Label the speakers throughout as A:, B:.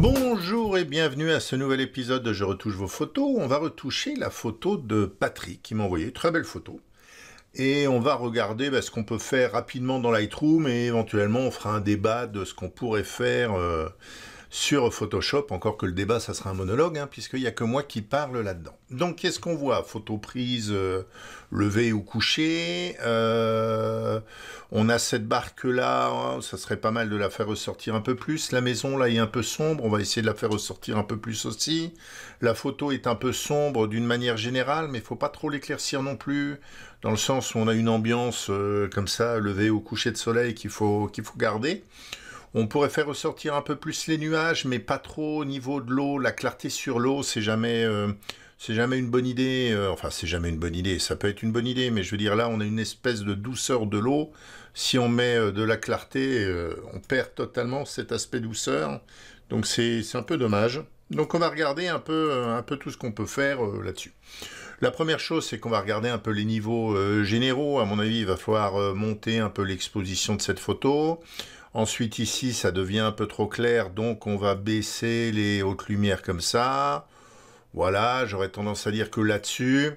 A: Bonjour et bienvenue à ce nouvel épisode de Je retouche vos photos. On va retoucher la photo de Patrick qui m'a envoyé, très belle photo. Et on va regarder bah, ce qu'on peut faire rapidement dans Lightroom et éventuellement on fera un débat de ce qu'on pourrait faire euh, sur Photoshop, encore que le débat, ça sera un monologue, hein, puisqu'il n'y a que moi qui parle là-dedans. Donc, qu'est-ce qu'on voit Photo prise euh, levée ou couchée. Euh, on a cette barque-là, hein, ça serait pas mal de la faire ressortir un peu plus. La maison, là, est un peu sombre, on va essayer de la faire ressortir un peu plus aussi. La photo est un peu sombre d'une manière générale, mais il faut pas trop l'éclaircir non plus, dans le sens où on a une ambiance euh, comme ça, levée ou couchée de soleil qu'il faut, qu'il faut garder. On pourrait faire ressortir un peu plus les nuages, mais pas trop au niveau de l'eau. La clarté sur l'eau, c'est jamais, euh, c'est jamais une bonne idée. Euh, enfin, c'est jamais une bonne idée. Ça peut être une bonne idée, mais je veux dire, là, on a une espèce de douceur de l'eau. Si on met euh, de la clarté, on perd totalement cet aspect douceur. Donc, c'est un peu dommage. Donc, on va regarder un peu, un peu tout ce qu'on peut faire là-dessus. La première chose, c'est qu'on va regarder un peu les niveaux généraux. À mon avis, il va falloir monter un peu l'exposition de cette photo. Ensuite, ici, ça devient un peu trop clair, donc on va baisser les hautes lumières comme ça. Voilà, j'aurais tendance à dire que là-dessus,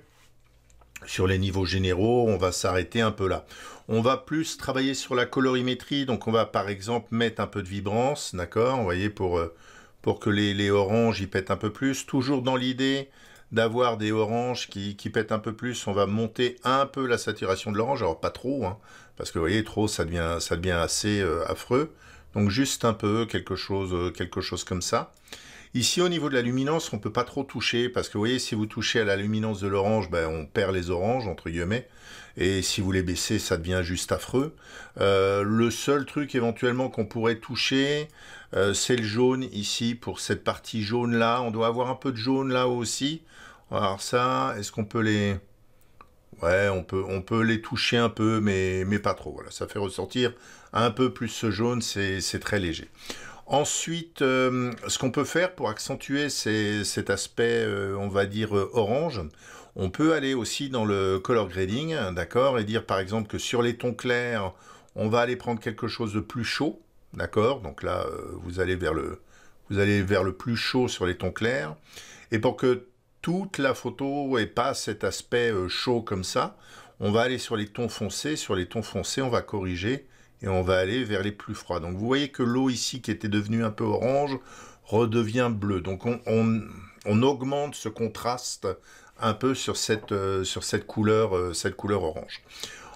A: sur les niveaux généraux, on va s'arrêter un peu là. On va plus travailler sur la colorimétrie, donc on va par exemple mettre un peu de vibrance, d'accord Vous voyez, pour, euh, pour que les, oranges y pètent un peu plus. Toujours dans l'idée d'avoir des oranges qui, qui, pètent un peu plus, on va monter un peu la saturation de l'orange, alors pas trop, hein, parce que vous voyez, trop, ça devient, ça devient assez euh, affreux. Donc juste un peu quelque chose, euh, quelque chose comme ça. Ici, au niveau de la luminance, on ne peut pas trop toucher, parce que vous voyez, si vous touchez à la luminance de l'orange, ben, on perd les oranges, entre guillemets, et si vous les baissez, ça devient juste affreux. Euh, le seul truc éventuellement qu'on pourrait toucher, c'est le jaune ici, pour cette partie jaune-là. On doit avoir un peu de jaune là aussi. Alors ça, est-ce qu'on peut les... Ouais, on peut, on peut les toucher un peu, mais, mais pas trop. Voilà, ça fait ressortir un peu plus ce jaune, c'est très léger. Ensuite, euh, ce qu'on peut faire pour accentuer cet aspect, euh, on va dire, euh, orange, on peut aller aussi dans le color grading, d'accord, et dire par exemple que sur les tons clairs, on va aller prendre quelque chose de plus chaud, d'accord, donc là, vous allez vers le... Vous allez vers le plus chaud sur les tons clairs. Et pour que toute la photo et pas cet aspect euh, chaud comme ça. On va aller sur les tons foncés, sur les tons foncés on va corriger et on va aller vers les plus froids. Donc vous voyez que l'eau ici qui était devenue un peu orange redevient bleue. Donc on, augmente ce contraste un peu sur cette, euh, couleur, euh, cette couleur orange.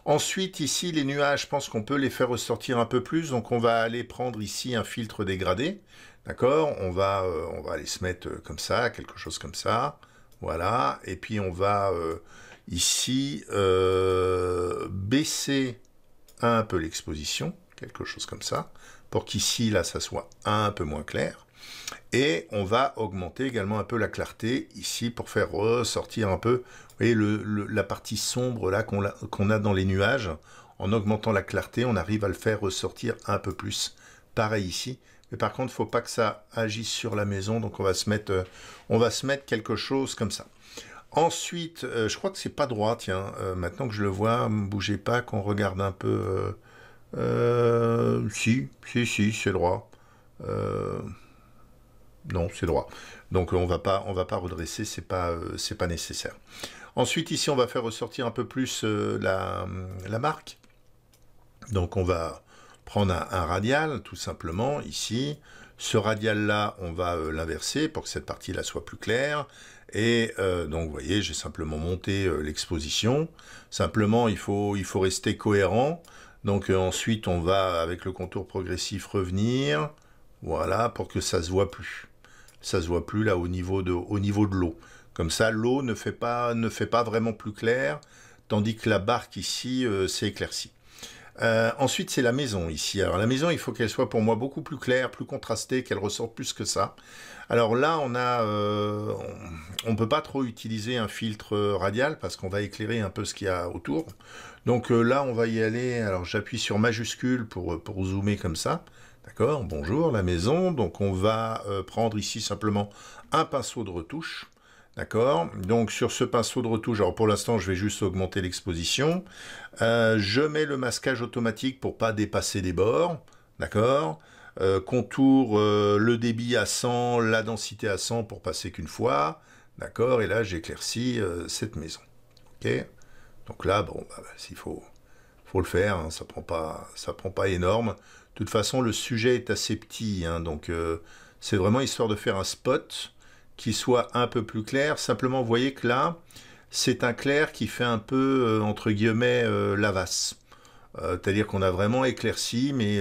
A: Ensuite, ici, les nuages, je pense qu'on peut les faire ressortir un peu plus. Donc, on va aller prendre ici un filtre dégradé. D'accord on, on va aller se mettre comme ça, quelque chose comme ça. Voilà. Et puis on va euh, ici euh, baisser un peu l'exposition, quelque chose comme ça, pour qu'ici, là, ça soit un peu moins clair. Et on va augmenter également un peu la clarté ici pour faire ressortir un peu vous voyez, la partie sombre là qu'on a dans les nuages. En augmentant la clarté, on arrive à le faire ressortir un peu plus. Pareil ici, mais par contre, il ne faut pas que ça agisse sur la maison, donc on va se mettre, euh, on va se mettre quelque chose comme ça. Ensuite, euh, je crois que c'est pas droit, tiens, euh, maintenant que je le vois, ne bougez pas, qu'on regarde un peu. si, si, si, c'est droit. non, c'est droit. Donc on ne va pas redresser, c'est pas, c'est pas nécessaire. Ensuite, ici, on va faire ressortir un peu plus la, la, marque. Donc on va, prendre un, radial, tout simplement, ici. Ce radial-là, on va euh, l'inverser pour que cette partie-là soit plus claire. Et euh, donc, vous voyez, j'ai simplement monté euh, l'exposition. Simplement, il faut, il faut rester cohérent. Donc ensuite, on va, avec le contour progressif, revenir. Voilà, pour que ça se voit plus. Ça se voit plus, là, au niveau de au niveau de l'eau. Comme ça, l'eau ne, fait pas, ne fait pas vraiment plus clair, tandis que la barque, ici, s'éclaircit. Euh, ensuite, c'est la maison ici. Alors la maison, il faut qu'elle soit pour moi beaucoup plus claire, plus contrastée, qu'elle ressorte plus que ça. Alors là, on a, euh, on, peut pas trop utiliser un filtre euh, radial parce qu'on va éclairer un peu ce qu'il y a autour. Donc là, on va y aller. Alors j'appuie sur majuscule pour, pour zoomer comme ça. D'accord, bonjour, la maison. Donc on va prendre ici simplement un pinceau de retouche. D'accord Donc sur ce pinceau de retouche, alors pour l'instant je vais juste augmenter l'exposition. Euh, je mets le masquage automatique pour pas dépasser les bords. D'accord euh, Contour, euh, le débit à 100, la densité à 100 pour passer qu'une fois. D'accord Et là j'éclaircis cette maison. Ok Donc là, bon, bah, bah, s'il faut, faut le faire, hein, ça prend pas, ça prend pas énorme. De toute façon, le sujet est assez petit, hein. donc c'est vraiment histoire de faire un spot qui soit un peu plus clair. Simplement, vous voyez que là, c'est un clair qui fait un peu, euh, entre guillemets, euh, lavasse. Euh, c'est-à-dire qu'on a vraiment éclairci, mais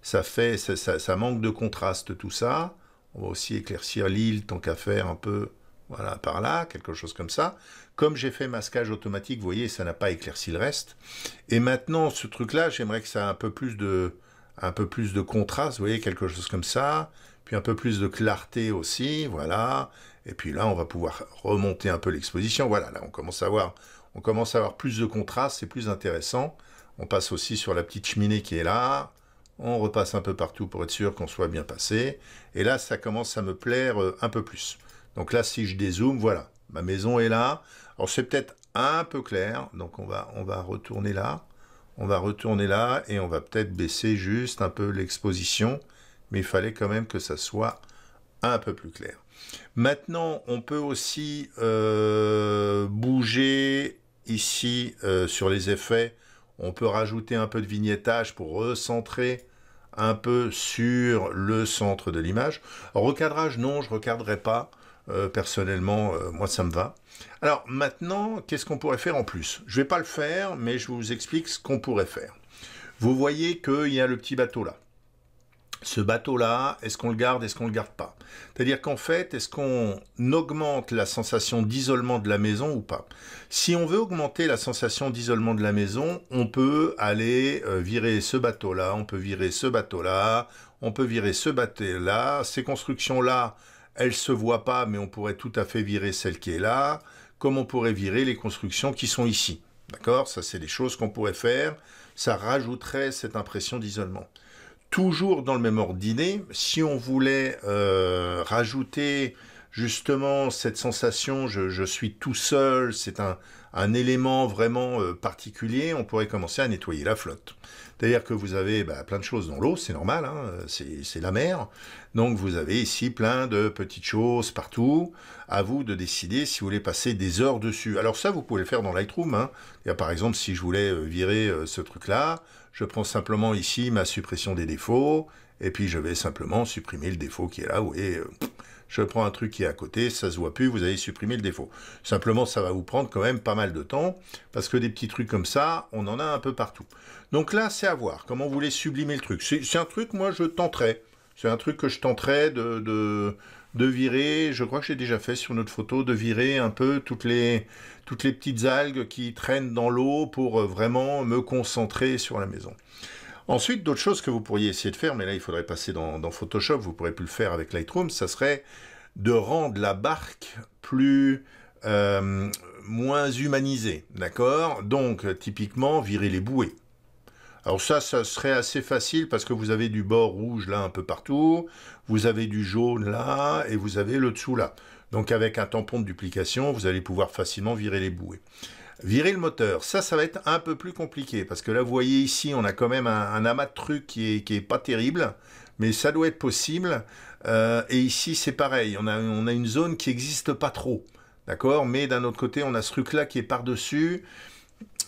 A: ça fait, ça, manque de contraste tout ça. On va aussi éclaircir l'île, tant qu'à faire un peu, voilà, par là, quelque chose comme ça. Comme j'ai fait masquage automatique, vous voyez, ça n'a pas éclairci le reste. Et maintenant, ce truc-là, j'aimerais que ça ait un peu plus de, un peu plus de contraste, vous voyez, quelque chose comme ça puis un peu plus de clarté aussi, voilà. Et puis là, on va pouvoir remonter un peu l'exposition. Voilà, là, on commence à avoir, on commence à plus de contraste, c'est plus intéressant. On passe aussi sur la petite cheminée qui est là. On repasse un peu partout pour être sûr qu'on soit bien passé. Et là, ça commence à me plaire euh, un peu plus. Donc là, si je dézoome, voilà, ma maison est là. Alors c'est peut-être un peu clair, donc on va, on va retourner là. On va retourner là et on va peut-être baisser juste un peu l'exposition mais il fallait quand même que ça soit un peu plus clair. Maintenant, on peut aussi euh, bouger ici euh, sur les effets. On peut rajouter un peu de vignettage pour recentrer un peu sur le centre de l'image. Recadrage, non, je ne recadrerai pas. Euh, personnellement, moi, ça me va. Alors maintenant, qu'est-ce qu'on pourrait faire en plus Je ne vais pas le faire, mais je vous explique ce qu'on pourrait faire. Vous voyez qu'il y a le petit bateau là ce bateau-là, est-ce qu'on le garde, est-ce qu'on ne le garde pas C'est-à-dire qu'en fait, est-ce qu'on augmente la sensation d'isolement de la maison ou pas Si on veut augmenter la sensation d'isolement de la maison, on peut aller euh, virer ce bateau-là, on peut virer ce bateau-là, on peut virer ce bateau-là, ces constructions-là, elles se voient pas, mais on pourrait tout à fait virer celle qui est là, comme on pourrait virer les constructions qui sont ici. D'accord Ça, c'est des choses qu'on pourrait faire. Ça rajouterait cette impression d'isolement toujours dans le même ordre si on voulait euh, rajouter justement cette sensation je, suis tout seul, c'est un, élément vraiment euh, particulier, on pourrait commencer à nettoyer la flotte. C'est-à-dire que vous avez bah, plein de choses dans l'eau, c'est normal, hein, c'est la mer. Donc vous avez ici plein de petites choses partout. À vous de décider si vous voulez passer des heures dessus. Alors ça, vous pouvez le faire dans Lightroom. Hein. par exemple, si je voulais euh, virer ce truc-là, je prends simplement ici ma suppression des défauts, et puis je vais simplement supprimer le défaut qui est là, vous euh, je prends un truc qui est à côté, ça se voit plus, vous avez supprimé le défaut. Simplement, ça va vous prendre quand même pas mal de temps, parce que des petits trucs comme ça, on en a un peu partout. Donc là, c'est à voir, comment vous voulez sublimer le truc. C'est un truc, moi, je tenterai. C'est un truc que je tenterai de de virer, je crois que j'ai déjà fait sur notre photo, de virer un peu toutes les, toutes les petites algues qui traînent dans l'eau pour euh, vraiment me concentrer sur la maison. Ensuite, d'autres choses que vous pourriez essayer de faire, mais là il faudrait passer dans, Photoshop, vous ne pourrez plus le faire avec Lightroom, ça serait de rendre la barque plus... Euh, moins humanisée, d'accord Donc typiquement virer les bouées, alors ça, ça serait assez facile parce que vous avez du bord rouge là un peu partout, vous avez du jaune là et vous avez le dessous là. Donc avec un tampon de duplication, vous allez pouvoir facilement virer les bouées. Virer le moteur, ça, ça va être un peu plus compliqué parce que là, vous voyez ici, on a quand même un, amas de trucs qui est, qui est pas terrible, mais ça doit être possible. Euh, et ici, c'est pareil, on a, on a une zone qui n'existe pas trop, d'accord Mais d'un autre côté, on a ce truc-là qui est par-dessus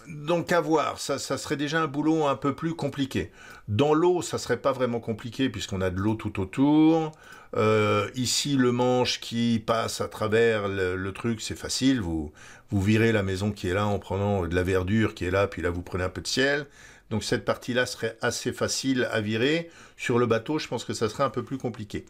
A: donc à voir, ça, serait déjà un boulot un peu plus compliqué. Dans l'eau, ça serait pas vraiment compliqué puisqu'on a de l'eau tout autour. Euh, ici, le manche qui passe à travers le, truc, c'est facile. Vous, vous virez la maison qui est là en prenant de la verdure qui est là, puis là vous prenez un peu de ciel. Donc cette partie-là serait assez facile à virer. Sur le bateau, je pense que ça serait un peu plus compliqué.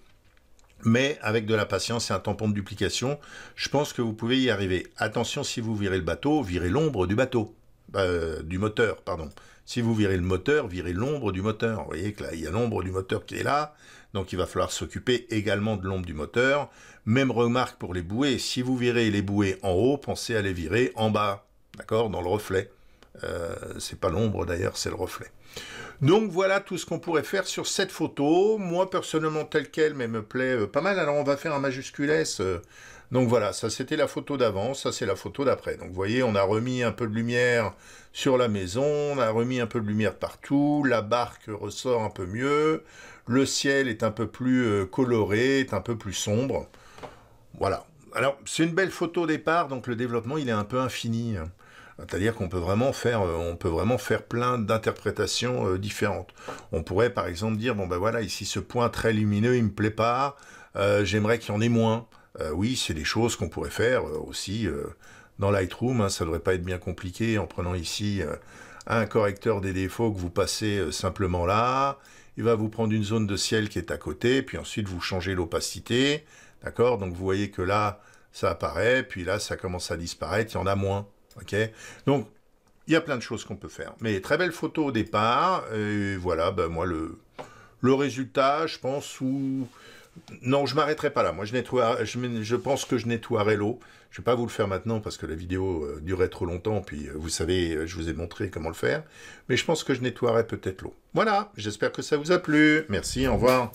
A: Mais avec de la patience et un tampon de duplication, je pense que vous pouvez y arriver. Attention si vous virez le bateau, virez l'ombre du bateau. Euh, du moteur, pardon. Si vous virez le moteur, virez l'ombre du moteur. Vous voyez que là, il y a l'ombre du moteur qui est là, donc il va falloir s'occuper également de l'ombre du moteur. Même remarque pour les bouées, si vous virez les bouées en haut, pensez à les virer en bas, d'accord, dans le reflet. Euh, c'est pas l'ombre d'ailleurs, c'est le reflet. Donc voilà tout ce qu'on pourrait faire sur cette photo. Moi personnellement telle qu'elle, mais me plaît euh, pas mal. Alors on va faire un majuscule S. Donc voilà, ça c'était la photo d'avant, ça c'est la photo d'après. Donc vous voyez, on a remis un peu de lumière sur la maison, on a remis un peu de lumière partout, la barque ressort un peu mieux, le ciel est un peu plus euh, coloré, est un peu plus sombre. Voilà. Alors c'est une belle photo au départ, donc le développement il est un peu infini. C'est-à-dire qu'on peut vraiment faire, euh, on peut vraiment faire plein d'interprétations euh, différentes. On pourrait par exemple dire bon ben voilà ici ce point très lumineux il me plaît pas, j'aimerais qu'il y en ait moins. Euh, oui, c'est des choses qu'on pourrait faire euh, aussi euh, dans Lightroom. Hein, ça devrait pas être bien compliqué en prenant ici un correcteur des défauts que vous passez simplement là. Il va vous prendre une zone de ciel qui est à côté, puis ensuite vous changez l'opacité. D'accord Donc vous voyez que là, ça apparaît, puis là, ça commence à disparaître, il y en a moins. OK Donc, il y a plein de choses qu'on peut faire. Mais très belle photo au départ, et voilà, ben moi, le, le résultat, je pense, où non, je m'arrêterai pas là. Moi, je, nettoie, je, pense que je nettoierai l'eau. Je ne vais pas vous le faire maintenant parce que la vidéo euh, durait trop longtemps. Puis, euh, vous savez, euh, je vous ai montré comment le faire. Mais je pense que je nettoierai peut-être l'eau. Voilà, j'espère que ça vous a plu. Merci, au revoir.